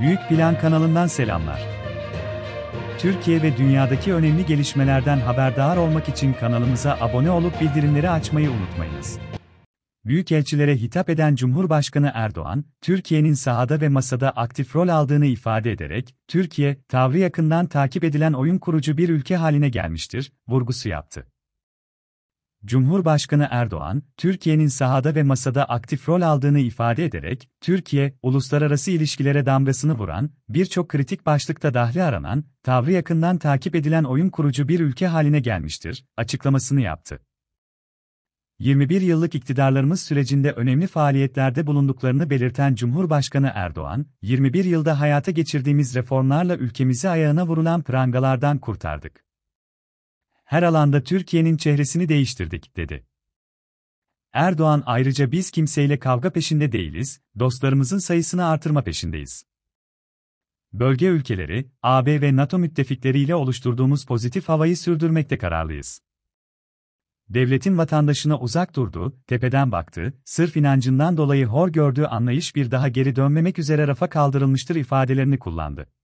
Büyük Plan kanalından selamlar. Türkiye ve dünyadaki önemli gelişmelerden haberdar olmak için kanalımıza abone olup bildirimleri açmayı unutmayınız. Büyükelçilere hitap eden Cumhurbaşkanı Erdoğan, Türkiye'nin sahada ve masada aktif rol aldığını ifade ederek, Türkiye, tavrı yakından takip edilen oyun kurucu bir ülke haline gelmiştir, vurgusu yaptı. Cumhurbaşkanı Erdoğan, Türkiye'nin sahada ve masada aktif rol aldığını ifade ederek, Türkiye, uluslararası ilişkilere damgasını vuran, birçok kritik başlıkta dahli aranan, tavrı yakından takip edilen oyun kurucu bir ülke haline gelmiştir, açıklamasını yaptı. 21 yıllık iktidarlarımız sürecinde önemli faaliyetlerde bulunduklarını belirten Cumhurbaşkanı Erdoğan, 21 yılda hayata geçirdiğimiz reformlarla ülkemizi ayağına vurulan prangalardan kurtardık her alanda Türkiye'nin çehresini değiştirdik, dedi. Erdoğan ayrıca biz kimseyle kavga peşinde değiliz, dostlarımızın sayısını artırma peşindeyiz. Bölge ülkeleri, AB ve NATO müttefikleriyle oluşturduğumuz pozitif havayı sürdürmekte kararlıyız. Devletin vatandaşına uzak durdu, tepeden baktı, sırf inancından dolayı hor gördüğü anlayış bir daha geri dönmemek üzere rafa kaldırılmıştır ifadelerini kullandı.